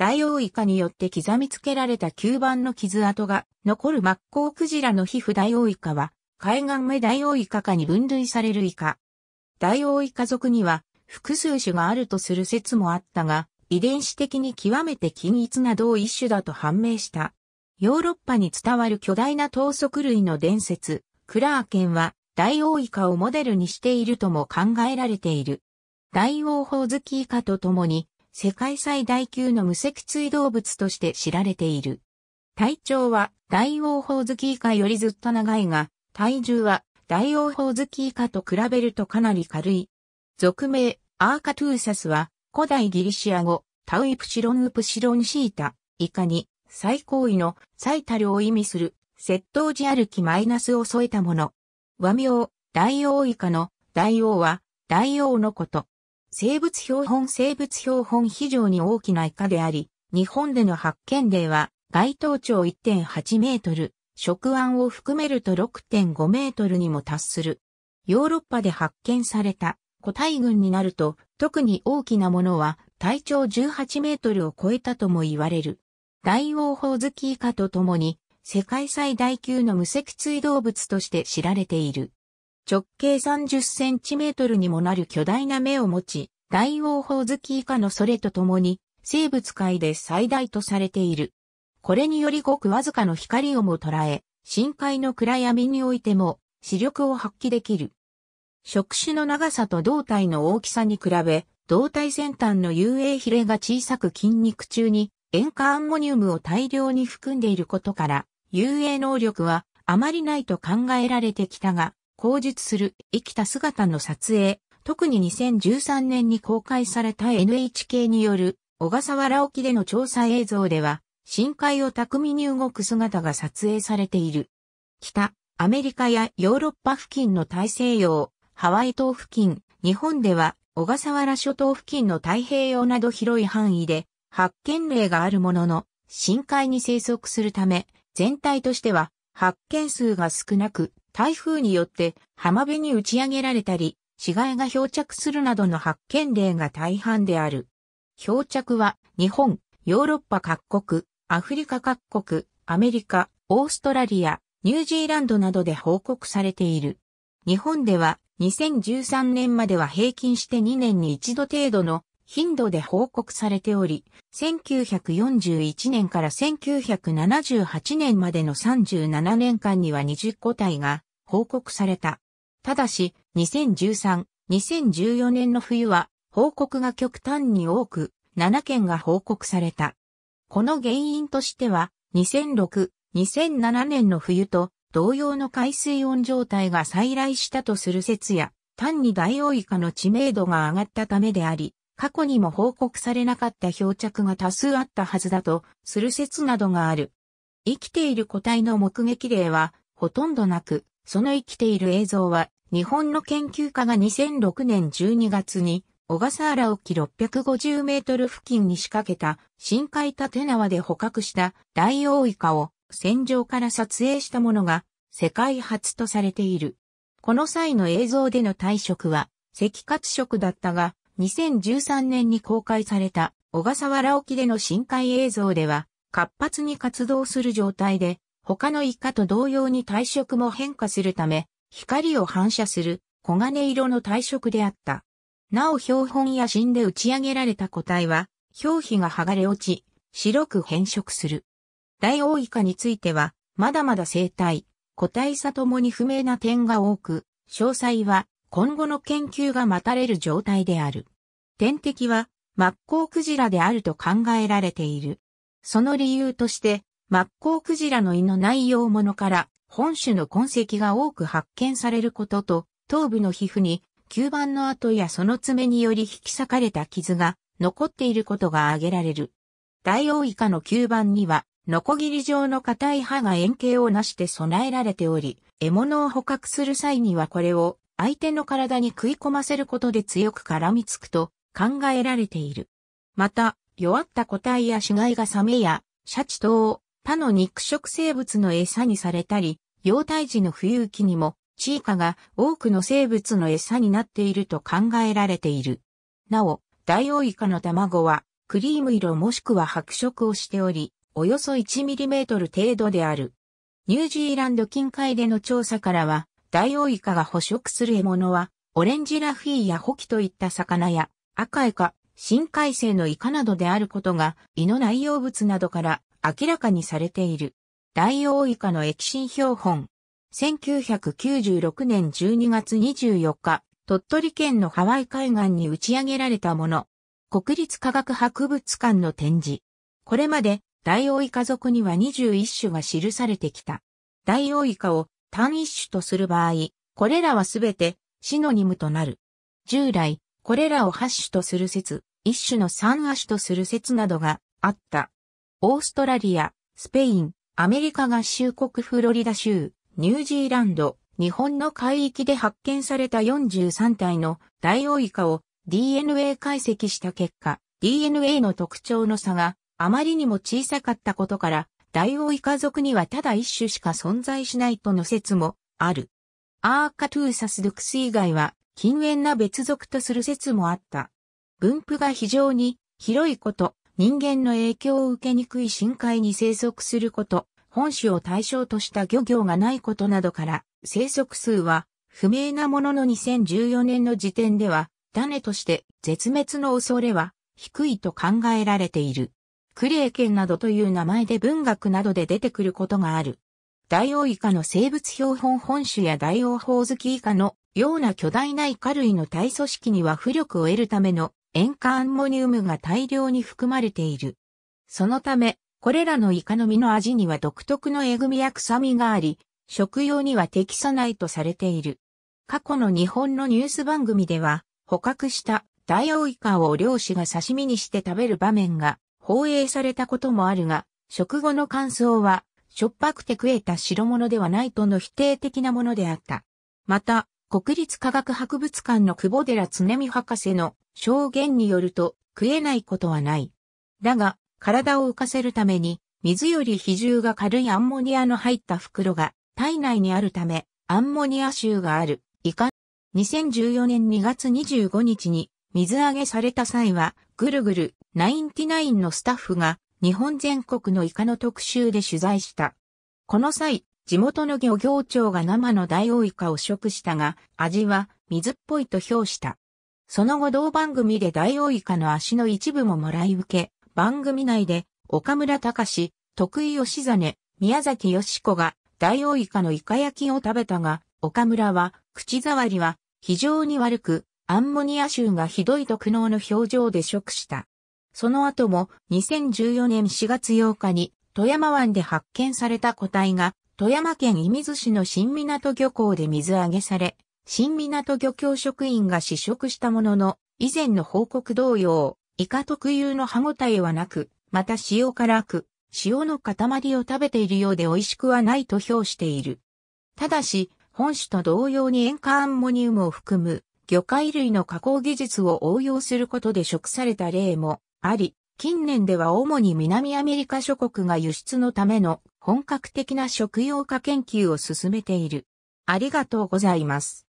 大王イカによって刻みつけられた吸盤の傷跡が残るマッコウクジラの皮膚大王イカは、海岸目大王イカ科に分類されるイカ。大王イカ族には複数種があるとする説もあったが、遺伝子的に極めて均一な同一種だと判明した。ヨーロッパに伝わる巨大な等速類の伝説、クラーケンは大王イカをモデルにしているとも考えられている。大王ホウズキイカと共に世界最大級の無脊椎動物として知られている。体長は大王ホウズキイカよりずっと長いが、体重は大王ホウズキイカと比べるとかなり軽い。俗名、アーカトゥーサスは、古代ギリシア語、タウイプシロンウプシロンシータ、イカに、最高位の最多量を意味する、窃盗時歩きマイナスを添えたもの。和名、大王イカの、大王は、大王のこと。生物標本生物標本非常に大きなイカであり、日本での発見例は、外頭長1.8メートル、食腕を含めると6.5メートルにも達する。ヨーロッパで発見された個体群になると、特に大きなものは体長18メートルを超えたとも言われる。大王ホオズキイカと共に、世界最大級の無脊椎動物として知られている。直径30センチメートルにもなる巨大な目を持ち、大王宝月以下のそれとともに、生物界で最大とされている。これによりごくわずかの光をも捉え、深海の暗闇においても視力を発揮できる。触手の長さと胴体の大きさに比べ、胴体先端の遊泳ヒレが小さく筋肉中に塩化アンモニウムを大量に含んでいることから、遊泳能力はあまりないと考えられてきたが、口述する生きた姿の撮影、特に2013年に公開された NHK による小笠原沖での調査映像では、深海を巧みに動く姿が撮影されている。北、アメリカやヨーロッパ付近の大西洋、ハワイ島付近、日本では小笠原諸島付近の太平洋など広い範囲で発見例があるものの、深海に生息するため、全体としては発見数が少なく、台風によって浜辺に打ち上げられたり、死骸が漂着するなどの発見例が大半である。漂着は日本、ヨーロッパ各国、アフリカ各国、アメリカ、オーストラリア、ニュージーランドなどで報告されている。日本では2013年までは平均して2年に1度程度の頻度で報告されており、1941年から1978年までの37年間には20個体が報告された。ただし、2013、2014年の冬は報告が極端に多く、7件が報告された。この原因としては、2006、2007年の冬と同様の海水温状態が再来したとする説や、単にダイオウイカの知名度が上がったためであり、過去にも報告されなかった漂着が多数あったはずだとする説などがある。生きている個体の目撃例はほとんどなく、その生きている映像は日本の研究家が2006年12月に小笠原沖650メートル付近に仕掛けた深海縦縄で捕獲したダイオウイカを戦場から撮影したものが世界初とされている。この際の映像での退職は赤活色だったが、2013年に公開された小笠原沖での深海映像では、活発に活動する状態で、他のイカと同様に体色も変化するため、光を反射する黄金色の体色であった。なお標本や芯で打ち上げられた個体は、表皮が剥がれ落ち、白く変色する。大王イカについては、まだまだ生態、個体差ともに不明な点が多く、詳細は今後の研究が待たれる状態である。天敵は、マッコウクジラであると考えられている。その理由として、マッコウクジラの胃の内容物から本種の痕跡が多く発見されることと、頭部の皮膚に吸盤の跡やその爪により引き裂かれた傷が残っていることが挙げられる。ダイオウイカの吸盤には、ノコギリ状の硬い歯が円形をなして備えられており、獲物を捕獲する際にはこれを相手の体に食い込ませることで強く絡みつくと考えられている。また、弱った個体や死骸がサメやシャチ等、他の肉食生物の餌にされたり、幼体児の冬期にも、チーカが多くの生物の餌になっていると考えられている。なお、ダイオウイカの卵は、クリーム色もしくは白色をしており、およそ 1mm 程度である。ニュージーランド近海での調査からは、ダイオウイカが捕食する獲物は、オレンジラフィーやホキといった魚や、赤イカ、深海生のイカなどであることが、胃の内容物などから明らかにされている。ダイオウイカの液心標本。1996年12月24日、鳥取県のハワイ海岸に打ち上げられたもの。国立科学博物館の展示。これまで、ダイオウイカ族には21種が記されてきた。ダイオウイカを単一種とする場合、これらはすべてシノニムとなる。従来、これらを八種とする説、一種の三亜種とする説などがあった。オーストラリア、スペイン、アメリカ合衆国フロリダ州、ニュージーランド、日本の海域で発見された43体のダイオイカを DNA 解析した結果、DNA の特徴の差があまりにも小さかったことから大王イカ族にはただ一種しか存在しないとの説もある。アーカトゥーサス・ドクス以外は近縁な別族とする説もあった。分布が非常に広いこと、人間の影響を受けにくい深海に生息すること、本種を対象とした漁業がないことなどから、生息数は不明なものの2014年の時点では、種として絶滅の恐れは低いと考えられている。クレーケンなどという名前で文学などで出てくることがある。ダイオウイカの生物標本本種やダイオウホウズキイカのような巨大なイカ類の体組織には浮力を得るための塩化アンモニウムが大量に含まれている。そのため、これらのイカの身の味には独特のえぐみや臭みがあり、食用には適さないとされている。過去の日本のニュース番組では、捕獲したダイオウイカを漁師が刺身にして食べる場面が放映されたこともあるが、食後の感想は、しょっぱくて食えた白物ではないとの否定的なものであった。また、国立科学博物館の久保寺常美博士の証言によると、食えないことはない。だが、体を浮かせるために、水より比重が軽いアンモニアの入った袋が体内にあるため、アンモニア臭がある。いか2014年2月25日に水揚げされた際は、ぐるぐるナナインティインのスタッフが日本全国のイカの特集で取材した。この際、地元の漁業長が生のダイオウイカを食したが、味は水っぽいと評した。その後同番組でダイオウイカの足の一部ももらい受け、番組内で岡村隆史、徳井義真、宮崎義子がダイオウイカのイカ焼きを食べたが、岡村は口触りは非常に悪く、アンモニア臭がひどいと苦悩の表情で食した。その後も2014年4月8日に富山湾で発見された個体が富山県射水市の新港漁港で水揚げされ、新港漁協職員が試食したものの、以前の報告同様、イカ特有の歯ごたえはなく、また塩辛く、塩の塊を食べているようで美味しくはないと評している。ただし、本種と同様に塩化アンモニウムを含む魚介類の加工技術を応用することで食された例もあり、近年では主に南アメリカ諸国が輸出のための本格的な食用化研究を進めている。ありがとうございます。